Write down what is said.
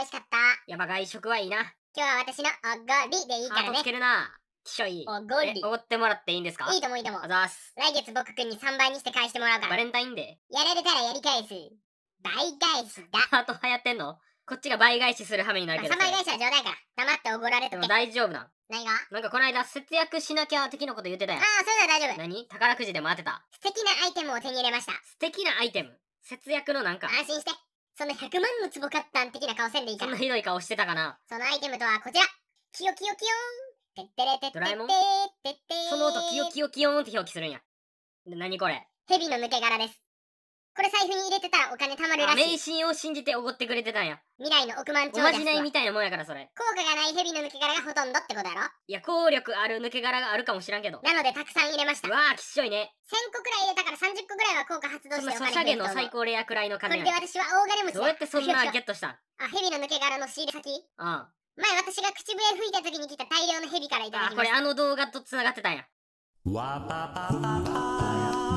美味しかった。山外食はいいな。今日は私のおごりでいいからね。あ、けるな。きしょい。おごり。おごってもらっていいんですかいいと思いいとも。う。あざす。来月僕くんに3倍にして返してもらうから。バレンタインデー。やられたらやり返す。倍返しだ。ハート流行ってんのこっちが倍返しする羽目になるけど。3倍返しは冗談から。黙っておごられても大丈夫なの。何がなんかこの間節約しなきゃ的なこと言ってたん。ああ、そなら大丈夫。何宝くじでも当てた。素敵なアイテムを手に入れました。素敵なアイテム節約のなんか。安心して。そのな100万の壺買ったん的な顔せんでいいかそんなひどい顔してたかなそのアイテムとはこちら。キヨキヨキヨーン。てってれてってってってってその音キヨキヨキヨーンって表記するんやな何これ蛇の抜け殻です。これ財布に入れてたらお金貯まるらしい迷信を信じておごってくれてたんや未来の億万長者おまじないみたいなもんやからそれ効果がない蛇の抜け殻がほとんどってことやろいや効力ある抜け殻があるかもしらんけどなのでたくさん入れましたうわあきっしょいね1000個くらい入れたから30個くらいは効果発動してお金減の最高レアくらいの金これで私は大金持ちだどうやってそんなゲットしたんあ蛇の抜け殻の仕入れ先あ前私が口笛吹いた時に来た大量の蛇からいただきましたあこれあの動画とつながってたんやわパパパパ